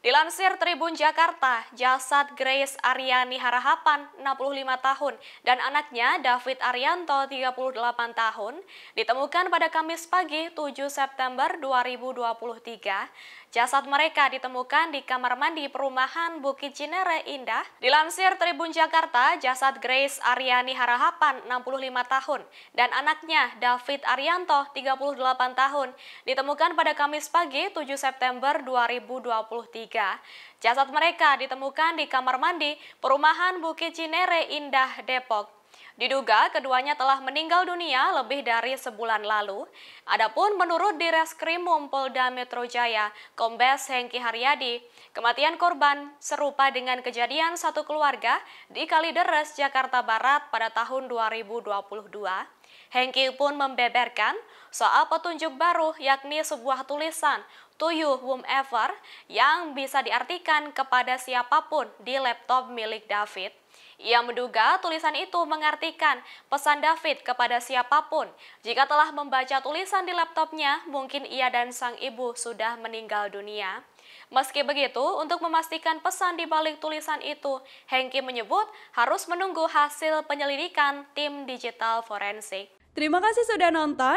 Dilansir Tribun Jakarta, jasad Grace Ariani Harahapan, 65 tahun, dan anaknya David Arianto, 38 tahun, ditemukan pada Kamis pagi 7 September 2023 Jasad mereka ditemukan di kamar mandi perumahan Bukit Cinere Indah. Dilansir Tribun Jakarta, jasad Grace Ariani Harahapan, 65 tahun, dan anaknya David Arianto, 38 tahun, ditemukan pada Kamis pagi 7 September 2023. Jasad mereka ditemukan di kamar mandi perumahan Bukit Cinere Indah, Depok. Diduga keduanya telah meninggal dunia lebih dari sebulan lalu. Adapun menurut Direskrim Polda Metro Jaya, Kombes Hengki Haryadi, kematian korban serupa dengan kejadian satu keluarga di Kalideres, Jakarta Barat pada tahun 2022. Hengki pun membeberkan soal petunjuk baru yakni sebuah tulisan to you whomever yang bisa diartikan kepada siapapun di laptop milik David. Ia menduga tulisan itu mengartikan pesan David kepada siapapun. Jika telah membaca tulisan di laptopnya, mungkin ia dan sang ibu sudah meninggal dunia. Meski begitu, untuk memastikan pesan di balik tulisan itu, Hengki menyebut harus menunggu hasil penyelidikan tim digital forensik. Terima kasih sudah nonton.